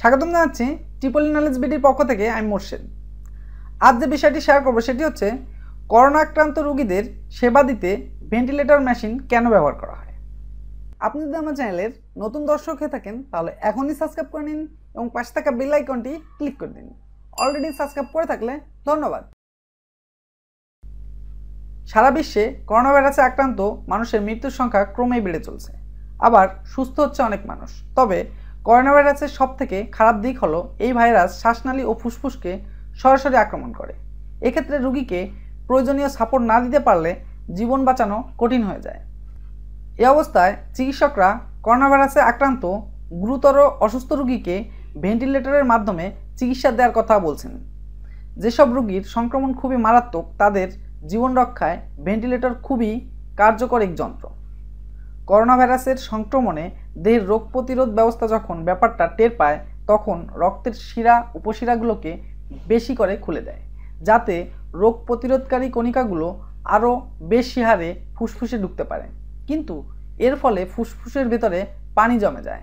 স্বাগতম জানাচ্ছি triple knowledge বিডির পক্ষ থেকে আমি মোর্শেদ আজ যে বিষয়টি শেয়ার করবো সেটি হচ্ছে করোনা আক্রান্ত রুগীদের সেবা দিতে ভেন্টিলেটর মেশিন কেন ব্যবহার করা হয় আপনি যদি আমার চ্যানেলের নতুন দর্শক হয়ে থাকেন তাহলে এখনই সাবস্ক্রাইব করে নিন এবং পাশে থাকা বেল আইকনটি ক্লিক করে দিন অলরেডি সাবস্ক্রাইব করে থাকলে ধন্যবাদ সারা বিশ্বে করোনা ভাইরাসে আক্রান্ত মানুষের মৃত্যুর সংখ্যা ক্রমেই বেড়ে চলছে আবার সুস্থ হচ্ছে অনেক মানুষ তবে করোনা ভাইরাসের সবথেকে খারাপ দিক হলো এই ভাইরাস শ্বাসনালী ও ফুসফুসকে সরাসরি আক্রমণ করে এক্ষেত্রে রুগীকে প্রয়োজনীয় সাপোর্ট না দিতে পারলে জীবন বাঁচানো কঠিন হয়ে যায় এ অবস্থায় চিকিৎসকরা করোনা ভাইরাসে আক্রান্ত গুরুতর অসুস্থ রুগীকে ভেন্টিলেটরের মাধ্যমে চিকিৎসা দেওয়ার কথা বলছেন যেসব রুগীর সংক্রমণ খুবই মারাত্মক তাদের জীবন রক্ষায় ভেন্টিলেটর খুবই কার্যকর এক যন্ত্র করোনা ভাইরাসের সংক্রমণে দেহের রোগ প্রতিরোধ ব্যবস্থা যখন ব্যাপারটা টের পায় তখন রক্তের শিরা উপশিরাগুলোকে বেশি করে খুলে দেয় যাতে রোগ প্রতিরোধকারী কণিকাগুলো আরও বেশি হারে ফুসফুসে ঢুকতে পারে কিন্তু এর ফলে ফুসফুসের ভেতরে পানি জমে যায়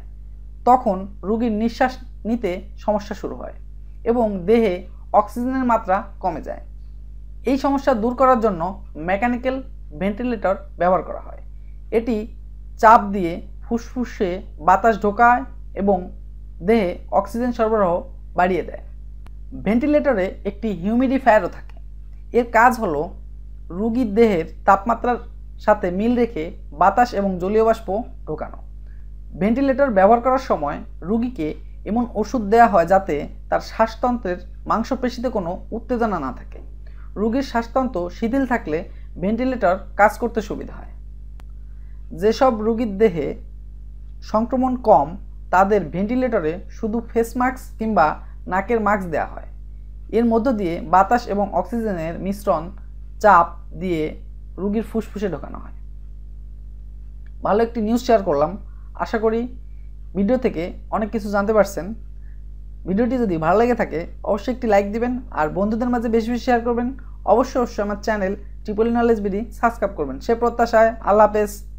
তখন রুগীর নিঃশ্বাস নিতে সমস্যা শুরু হয় এবং দেহে অক্সিজেনের মাত্রা কমে যায় এই সমস্যা দূর করার জন্য মেকানিক্যাল ভেন্টিলেটর ব্যবহার করা হয় এটি চাপ দিয়ে ফুসফুসে বাতাস ঢোকায় এবং দেহে অক্সিজেন সরবরাহ বাড়িয়ে দেয় ভেন্টিলেটরে একটি হিউমিডিফায়ারও থাকে এর কাজ হল রুগীর দেহের তাপমাত্রার সাথে মিল রেখে বাতাস এবং জলীয় বাষ্প ঢোকানো ভেন্টিলেটর ব্যবহার করার সময় রুগীকে এমন ওষুধ দেওয়া হয় যাতে তার শ্বাসতন্ত্রের মাংসপেশিতে কোনো উত্তেজনা না থাকে রুগীর শ্বাসতন্ত্র শিথিল থাকলে ভেন্টিলেটর কাজ করতে সুবিধা হয় যেসব রুগীর দেহে সংক্রমণ কম তাদের ভেন্টিলেটরে শুধু ফেস মাস্ক কিংবা নাকের মাস্ক দেওয়া হয় এর মধ্য দিয়ে বাতাস এবং অক্সিজেনের মিশ্রণ চাপ দিয়ে রুগীর ফুসফুসে ঢোকানো হয় ভালো একটি নিউজ শেয়ার করলাম আশা করি ভিডিও থেকে অনেক কিছু জানতে পারছেন ভিডিওটি যদি ভালো লেগে থাকে অবশ্যই একটি লাইক দিবেন আর বন্ধুদের মাঝে বেশি বেশি শেয়ার করবেন অবশ্যই অবশ্যই আমার চ্যানেল ট্রিপলি নলেজ বিডি সাবস্ক্রাইব করবেন সে প্রত্যাশায় আল্লাহ হাফেজ